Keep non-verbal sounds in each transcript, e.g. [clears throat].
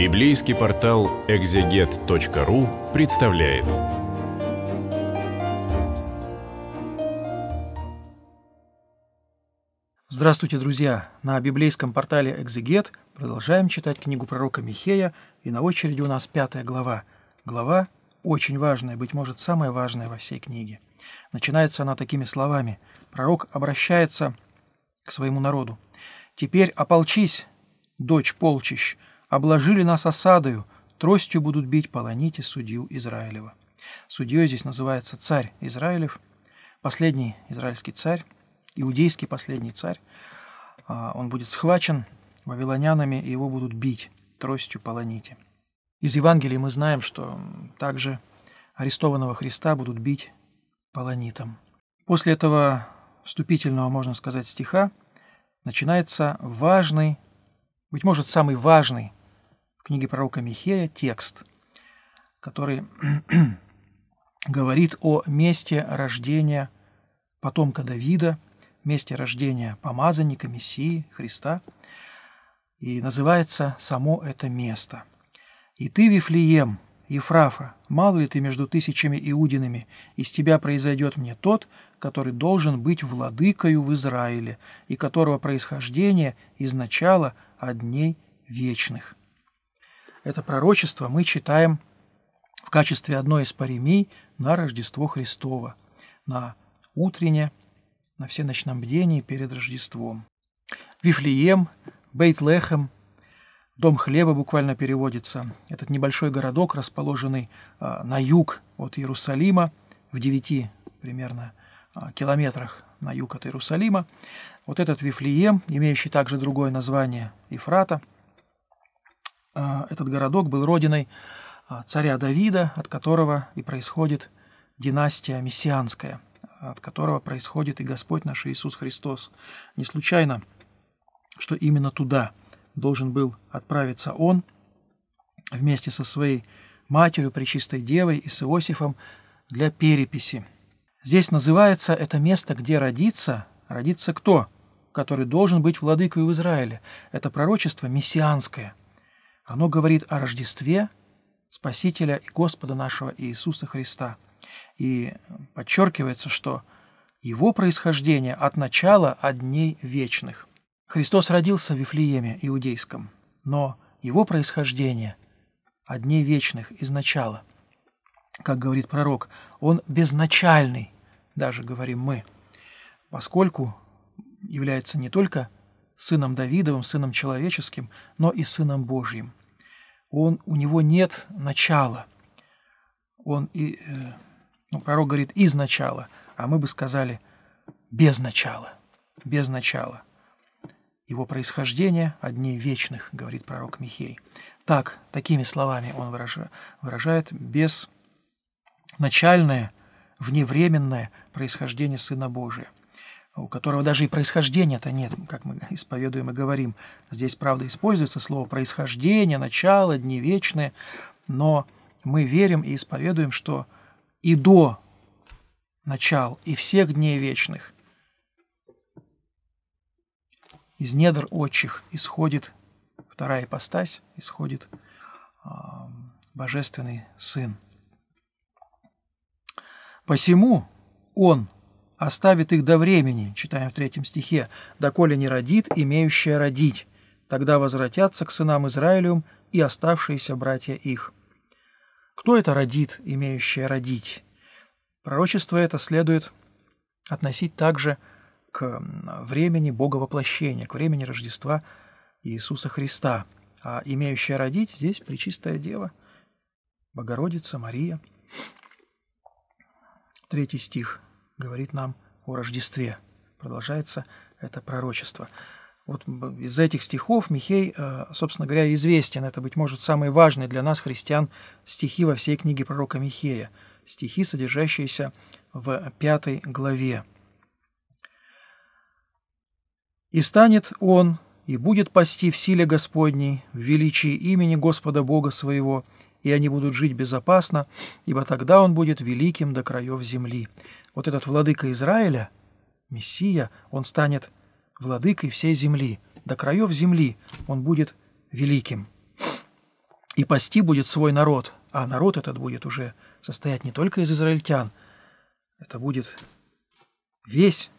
Библейский портал exeget.ru представляет. Здравствуйте, друзья! На библейском портале «Экзегет» продолжаем читать книгу пророка Михея, и на очереди у нас пятая глава. Глава очень важная, быть может, самая важная во всей книге. Начинается она такими словами. Пророк обращается к своему народу. «Теперь ополчись, дочь полчищ, обложили нас осадою, тростью будут бить, полоните судью Израилева». Судьей здесь называется царь Израилев, последний израильский царь, иудейский последний царь. А, он будет схвачен вавилонянами, и его будут бить тростью полоните. Из Евангелия мы знаем, что также арестованного Христа будут бить полонитом. После этого вступительного, можно сказать, стиха начинается важный, быть может, самый важный в книге пророка Михея текст, который [clears throat] говорит о месте рождения потомка Давида, месте рождения помазанника, Мессии, Христа. И называется само это место. «И ты, Вифлеем, Ефрафа, мало ли ты между тысячами иудинами, из тебя произойдет мне тот, который должен быть владыкою в Израиле, и которого происхождение изначало от дней вечных». Это пророчество мы читаем в качестве одной из паремий на Рождество Христово, на утренне, на всеночном бдении перед Рождеством. Вифлеем, Бейтлехем, Дом хлеба буквально переводится. Этот небольшой городок, расположенный а, на юг от Иерусалима, в 9 примерно а, километрах на юг от Иерусалима. Вот этот Вифлеем, имеющий также другое название Ефрата – а, этот городок был родиной а, царя Давида, от которого и происходит династия мессианская, от которого происходит и Господь наш Иисус Христос. Не случайно, что именно туда должен был отправиться он вместе со своей матерью, Пречистой Девой и с Иосифом для переписи. Здесь называется это место, где родится, родится кто? Который должен быть владыкой в Израиле. Это пророчество мессианское – оно говорит о Рождестве Спасителя и Господа нашего Иисуса Христа. И подчеркивается, что его происхождение от начала, от дней вечных. Христос родился в Вифлееме Иудейском, но его происхождение от дней вечных изначала. Как говорит пророк, он безначальный, даже говорим мы, поскольку является не только сыном Давидовым, сыном человеческим, но и сыном Божьим он, у него нет начала. Он и, э, ну, пророк говорит из начала, а мы бы сказали без начала, без начала. Его происхождение одни вечных, говорит пророк Михей. Так, такими словами он выражает, безначальное, без начальное, вневременное происхождение Сына Божия у которого даже и происхождения-то нет, как мы исповедуем и говорим. Здесь, правда, используется слово «происхождение», «начало», «дни вечные», но мы верим и исповедуем, что и до начал, и всех дней вечных из недр отчих исходит вторая ипостась, исходит э, Божественный Сын. Посему Он – оставит их до времени, читаем в третьем стихе, доколе не родит, имеющая родить. Тогда возвратятся к сынам Израилевым и оставшиеся братья их. Кто это родит, имеющая родить? Пророчество это следует относить также к времени Бога воплощения, к времени Рождества Иисуса Христа. А имеющая родить здесь Пречистая Дева, Богородица Мария. Третий стих говорит нам о Рождестве. Продолжается это пророчество. Вот из этих стихов Михей, э, собственно говоря, известен. Это, быть может, самые важные для нас, христиан, стихи во всей книге пророка Михея. Стихи, содержащиеся в пятой главе. «И станет он, и будет пасти в силе Господней, в величии имени Господа Бога своего, и они будут жить безопасно, ибо тогда он будет великим до краев земли вот этот владыка Израиля, Мессия, он станет владыкой всей земли, до краев земли он будет великим. И пасти будет свой народ, а народ этот будет уже состоять не только из израильтян, это будет весь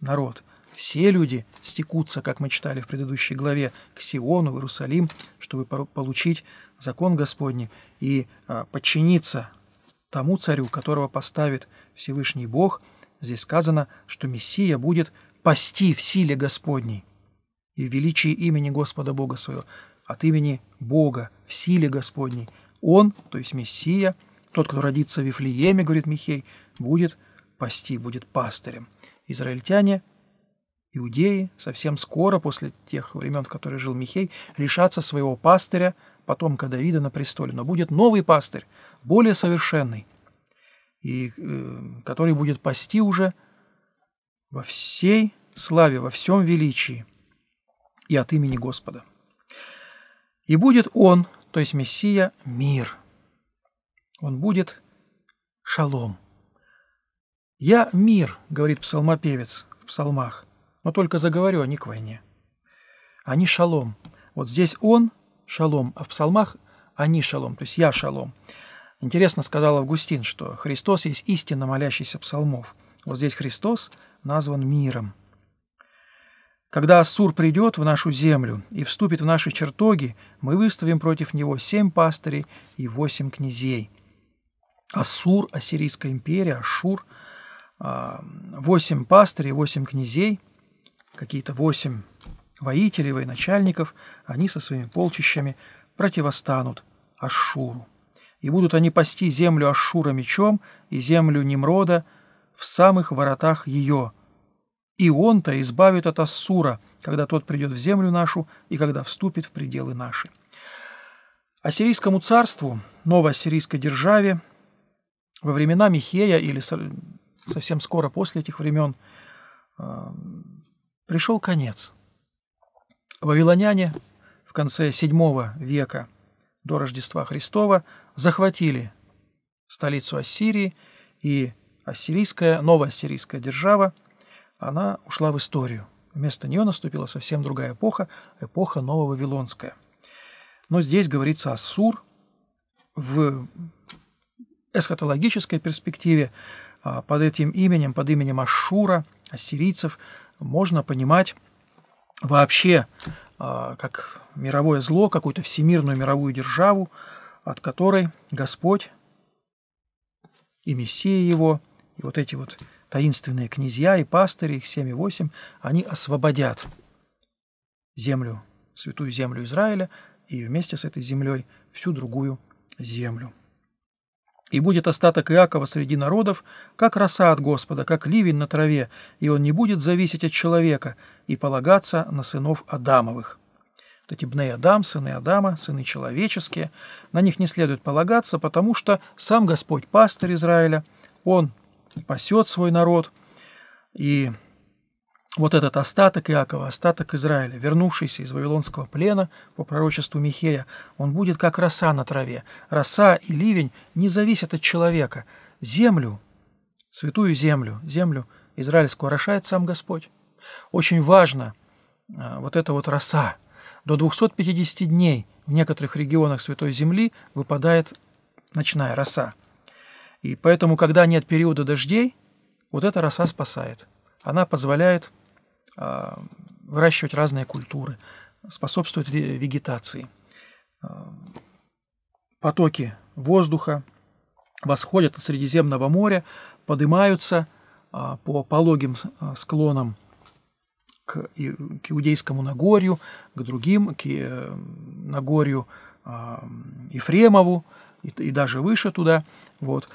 народ, все люди стекутся, как мы читали в предыдущей главе, к Сиону, в Иерусалим, чтобы получить закон Господний и а, подчиниться тому царю, которого поставит Всевышний Бог, здесь сказано, что Мессия будет пасти в силе Господней и в величии имени Господа Бога своего, от имени Бога, в силе Господней. Он, то есть Мессия, тот, кто родится в Вифлееме, говорит Михей, будет пасти, будет пастырем. Израильтяне, иудеи, совсем скоро, после тех времен, в которые жил Михей, лишатся своего пастыря – потомка Давида на престоле, но будет новый пастырь, более совершенный, и э, который будет пасти уже во всей славе, во всем величии и от имени Господа. И будет он, то есть Мессия, мир. Он будет шалом. «Я мир», — говорит псалмопевец в псалмах, но только заговорю, а не к войне. Они шалом. Вот здесь он шалом, а в псалмах они шалом, то есть я шалом. Интересно сказал Августин, что Христос есть истинно молящийся псалмов. Вот здесь Христос назван миром. Когда Ассур придет в нашу землю и вступит в наши чертоги, мы выставим против него семь пастырей и восемь князей. Ассур, Ассирийская империя, Ашур, а, восемь пастырей, восемь князей, какие-то восемь Воителей, военачальников они со своими полчищами противостанут Ашшуру. И будут они пасти землю Ашшура мечом и землю Немрода в самых воротах ее. И он-то избавит от Ассура, когда тот придет в землю нашу и когда вступит в пределы наши. Ассирийскому царству, новой ассирийской державе, во времена Михея или совсем скоро после этих времен, э, пришел конец – Вавилоняне в конце VII века до Рождества Христова захватили столицу Ассирии, и ассирийская, новая ассирийская держава, она ушла в историю. Вместо нее наступила совсем другая эпоха, эпоха нововавилонская. Но здесь говорится о Сур В эсхатологической перспективе а под этим именем, под именем Ашура, ассирийцев, можно понимать вообще а, как мировое зло, какую-то всемирную мировую державу, от которой Господь и Мессия его, и вот эти вот таинственные князья и пастыри, их семь и восемь, они освободят землю, святую землю Израиля и вместе с этой землей всю другую землю. И будет остаток Иакова среди народов, как роса от Господа, как ливень на траве, и он не будет зависеть от человека и полагаться на сынов Адамовых. Вот эти бней Адам, сыны Адама, сыны человеческие, на них не следует полагаться, потому что сам Господь пастырь Израиля, он пасет свой народ, и вот этот остаток Иакова, остаток Израиля, вернувшийся из Вавилонского плена по пророчеству Михея, он будет как роса на траве. Роса и ливень не зависят от человека. Землю, святую землю, землю израильскую орошает сам Господь. Очень важно а, вот эта вот роса. До 250 дней в некоторых регионах Святой Земли выпадает ночная роса. И поэтому, когда нет периода дождей, вот эта роса спасает. Она позволяет выращивать разные культуры, способствует вегетации. А, потоки воздуха восходят от Средиземного моря, поднимаются а, по пологим а, склонам к, Иудейскому Нагорью, к другим, к э, Нагорью Ефремову и, и даже выше туда, вот,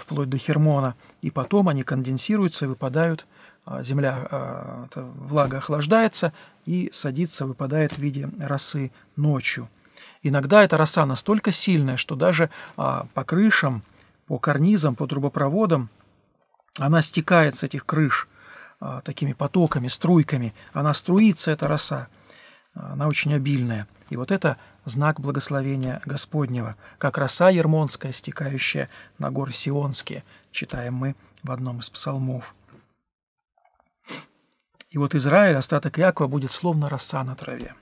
вплоть до Хермона. И потом они конденсируются и выпадают а, земля, а, влага охлаждается и садится, выпадает в виде росы ночью. Иногда эта роса настолько сильная, что даже а, по крышам, по карнизам, по трубопроводам она стекает с этих крыш такими потоками, струйками. Она струится, эта роса. Она очень обильная. И вот это знак благословения Господнего, как роса ермонская, стекающая на горы Сионские, читаем мы в одном из псалмов. И вот Израиль, остаток Иакова, будет словно роса на траве.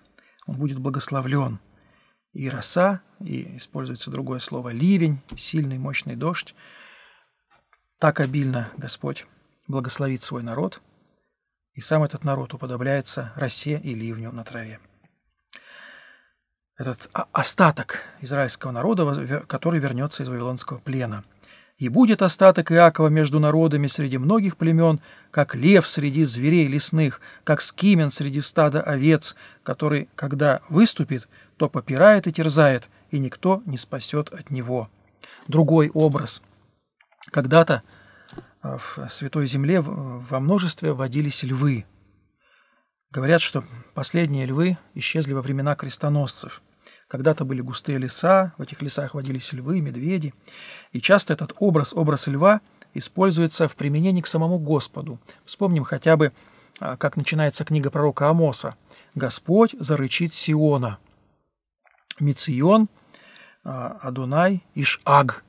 Он будет благословлен. И роса, и используется другое слово ливень, сильный мощный дождь. Так обильно Господь благословит свой народ, и сам этот народ уподобляется росе и ливню на траве. Этот а, остаток израильского народа, который вернется из Вавилонского плена – и будет остаток Иакова между народами среди многих племен, как лев среди зверей лесных, как скимен среди стада овец, который, когда выступит, то попирает и терзает, и никто не спасет от него. Другой образ. Когда-то а, в Святой Земле во множестве водились львы. Говорят, что последние львы исчезли во времена крестоносцев – когда-то были густые леса, в этих лесах водились львы, медведи. И часто этот образ, образ льва, используется в применении к самому Господу. Вспомним хотя бы, а, как начинается книга пророка Амоса. «Господь зарычит Сиона». Мицион, а, Адунай, Ишаг.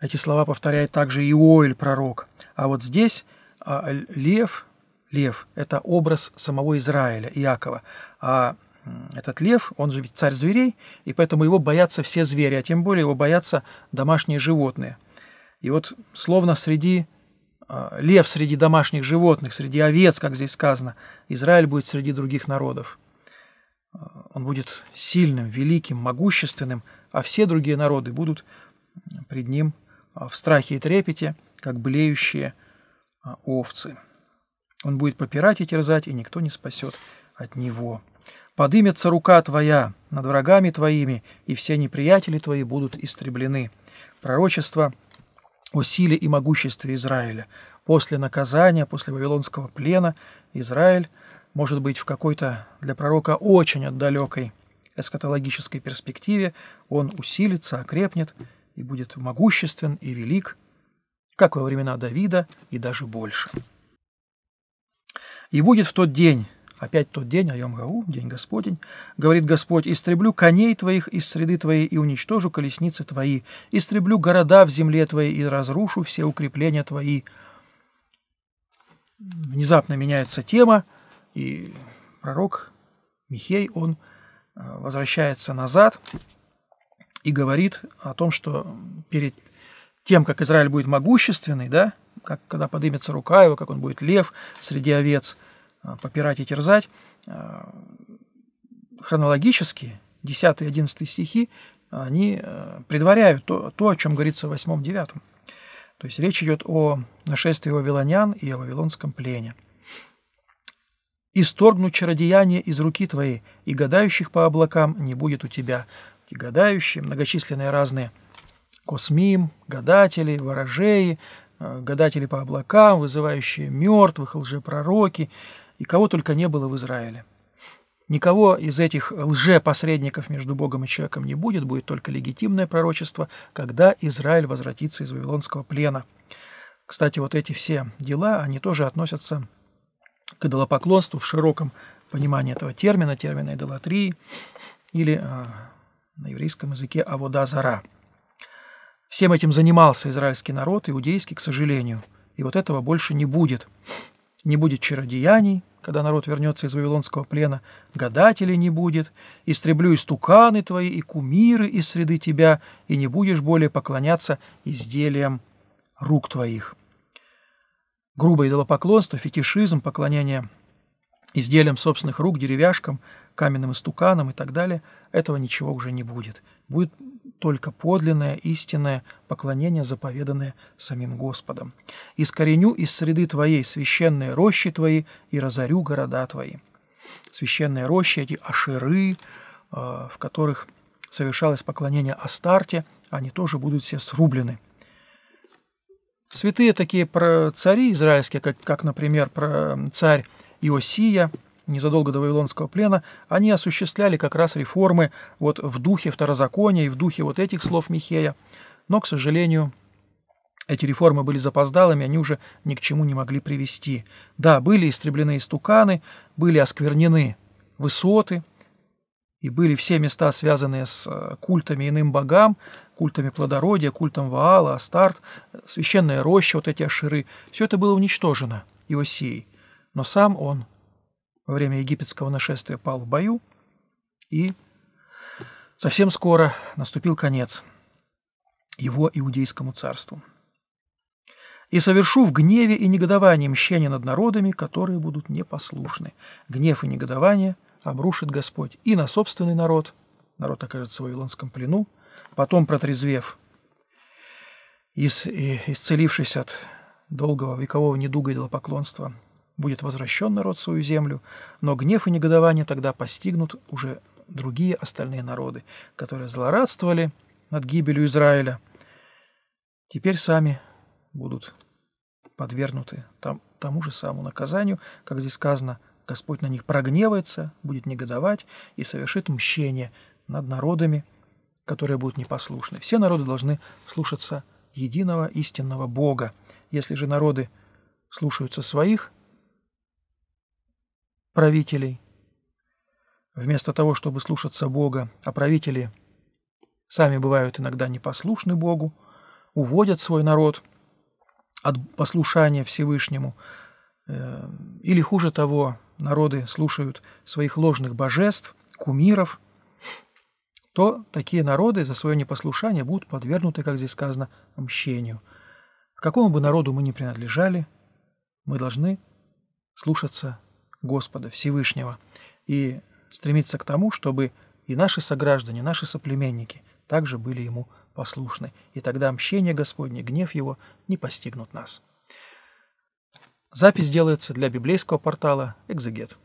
Эти слова повторяет также Иоиль, пророк. А вот здесь а, лев, лев – это образ самого Израиля, Иакова. А этот лев, он же ведь царь зверей, и поэтому его боятся все звери, а тем более его боятся домашние животные. И вот словно среди а, лев среди домашних животных, среди овец, как здесь сказано, Израиль будет среди других народов. А, он будет сильным, великим, могущественным, а все другие народы будут пред ним а, в страхе и трепете, как блеющие овцы. Он будет попирать и терзать, и никто не спасет от него. Подымется рука твоя над врагами твоими, и все неприятели твои будут истреблены. Пророчество о силе и могуществе Израиля. После наказания, после вавилонского плена, Израиль может быть в какой-то для пророка очень отдалекой эскатологической перспективе, он усилится, окрепнет и будет могуществен и велик, как во времена Давида и даже больше. И будет в тот день, Опять тот день, Айом Гау, день Господень, говорит Господь, «Истреблю коней твоих из среды твоей и уничтожу колесницы твои, истреблю города в земле твоей и разрушу все укрепления твои». Внезапно меняется тема, и пророк Михей, он э, возвращается назад и говорит о том, что перед тем, как Израиль будет могущественный, да, как, когда поднимется рука его, как он будет лев среди овец – Э, попирать и терзать, э, хронологически 10-11 стихи, э, они предваряют то, то, о чем говорится в 8-9. То есть речь идет о нашествии вавилонян и о вавилонском плене. «Исторгну чародеяние из руки твоей, и гадающих по облакам не будет у тебя». И гадающие, многочисленные разные космим, гадатели, ворожеи, гадатели по облакам, вызывающие мертвых, лжепророки – и кого только не было в Израиле. Никого из этих лже-посредников между Богом и человеком не будет, будет только легитимное пророчество, когда Израиль возвратится из Вавилонского плена. Кстати, вот эти все дела, они тоже относятся к идолопоклонству в широком понимании этого термина, термина идолатрии, или а, на еврейском языке авода зара. Всем этим занимался израильский народ, иудейский, к сожалению, и вот этого больше не будет не будет чародеяний, когда народ вернется из вавилонского плена, гадателей не будет, истреблю и стуканы твои, и кумиры из среды тебя, и не будешь более поклоняться изделиям рук твоих. Грубое идолопоклонство, фетишизм, поклонение изделиям собственных рук, деревяшкам, каменным истуканам и так далее, этого ничего уже не будет. Будет только подлинное, истинное поклонение, заповеданное самим Господом. «Искореню из среды твоей священные рощи твои и разорю города твои». Священные рощи, эти аширы, э, в которых совершалось поклонение Астарте, они тоже будут все срублены. Святые такие цари израильские, как, как например, царь Иосия – незадолго до Вавилонского плена, они осуществляли как раз реформы вот в духе второзакония и в духе вот этих слов Михея. Но, к сожалению, эти реформы были запоздалыми, они уже ни к чему не могли привести. Да, были истреблены истуканы, были осквернены высоты, и были все места, связанные с э, культами иным богам, культами плодородия, культом Ваала, Астарт, священная роща, вот эти аширы. Все это было уничтожено Иосией, но сам он во время египетского нашествия пал в бою, и совсем скоро наступил конец его иудейскому царству. «И совершу в гневе и негодовании мщение над народами, которые будут непослушны. Гнев и негодование обрушит Господь и на собственный народ, народ окажется в Вавилонском плену, потом, протрезвев, исцелившись от долгого векового недуга и поклонства, будет возвращен народ в свою землю, но гнев и негодование тогда постигнут уже другие остальные народы, которые злорадствовали над гибелью Израиля, теперь сами будут подвергнуты там, тому же самому наказанию, как здесь сказано, Господь на них прогневается, будет негодовать и совершит мщение над народами, которые будут непослушны. Все народы должны слушаться единого истинного Бога. Если же народы слушаются своих, правителей. Вместо того, чтобы слушаться Бога, а правители сами бывают иногда непослушны Богу, уводят свой народ от послушания Всевышнему, э, или хуже того, народы слушают своих ложных божеств, кумиров, то такие народы за свое непослушание будут подвергнуты, как здесь сказано, мщению. К какому бы народу мы ни принадлежали, мы должны слушаться Господа Всевышнего и стремиться к тому, чтобы и наши сограждане, наши соплеменники также были ему послушны, и тогда мщение Господне, гнев его не постигнут нас. Запись делается для библейского портала «Экзегет».